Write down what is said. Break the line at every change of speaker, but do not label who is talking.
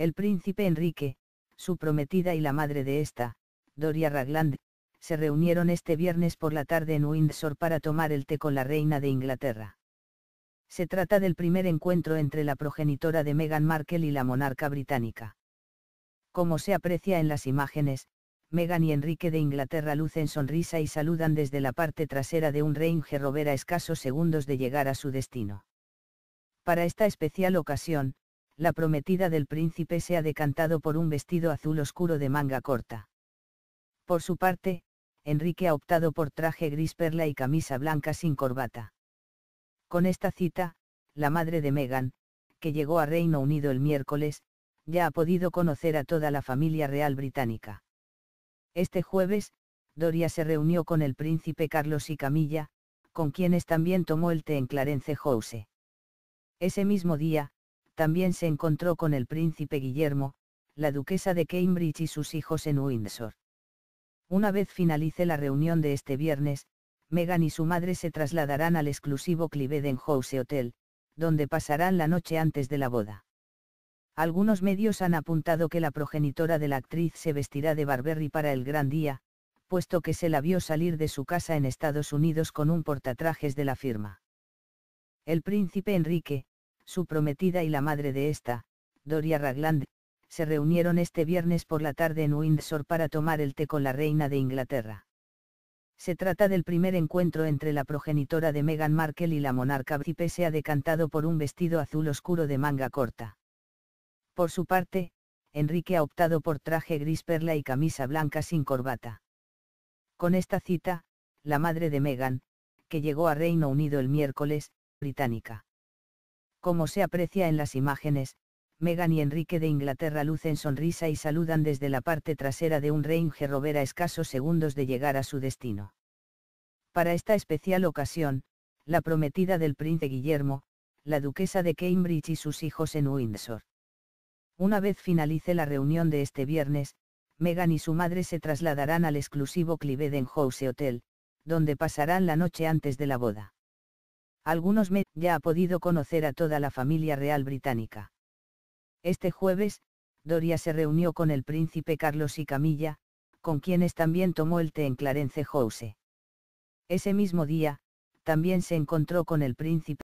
El príncipe Enrique, su prometida y la madre de esta, Doria Ragland, se reunieron este viernes por la tarde en Windsor para tomar el té con la reina de Inglaterra. Se trata del primer encuentro entre la progenitora de Meghan Markle y la monarca británica. Como se aprecia en las imágenes, Meghan y Enrique de Inglaterra lucen sonrisa y saludan desde la parte trasera de un Range Rover a escasos segundos de llegar a su destino. Para esta especial ocasión, la prometida del príncipe se ha decantado por un vestido azul oscuro de manga corta. Por su parte, Enrique ha optado por traje gris perla y camisa blanca sin corbata. Con esta cita, la madre de Meghan, que llegó a Reino Unido el miércoles, ya ha podido conocer a toda la familia real británica. Este jueves, Doria se reunió con el príncipe Carlos y Camilla, con quienes también tomó el té en Clarence House. Ese mismo día, también se encontró con el príncipe Guillermo, la duquesa de Cambridge y sus hijos en Windsor. Una vez finalice la reunión de este viernes, Meghan y su madre se trasladarán al exclusivo Cliveden House Hotel, donde pasarán la noche antes de la boda. Algunos medios han apuntado que la progenitora de la actriz se vestirá de Barberry para el gran día, puesto que se la vio salir de su casa en Estados Unidos con un portatrajes de la firma. El príncipe Enrique, su prometida y la madre de esta, Doria Ragland, se reunieron este viernes por la tarde en Windsor para tomar el té con la reina de Inglaterra. Se trata del primer encuentro entre la progenitora de Meghan Markle y la monarca Bripe se ha decantado por un vestido azul oscuro de manga corta. Por su parte, Enrique ha optado por traje gris perla y camisa blanca sin corbata. Con esta cita, la madre de Meghan, que llegó a Reino Unido el miércoles, británica. Como se aprecia en las imágenes, Meghan y Enrique de Inglaterra lucen sonrisa y saludan desde la parte trasera de un Range Rover a escasos segundos de llegar a su destino. Para esta especial ocasión, la prometida del príncipe Guillermo, la duquesa de Cambridge y sus hijos en Windsor. Una vez finalice la reunión de este viernes, Meghan y su madre se trasladarán al exclusivo Cliveden House Hotel, donde pasarán la noche antes de la boda algunos me ya ha podido conocer a toda la familia real británica. Este jueves, Doria se reunió con el príncipe Carlos y Camilla, con quienes también tomó el té en Clarence House. Ese mismo día, también se encontró con el príncipe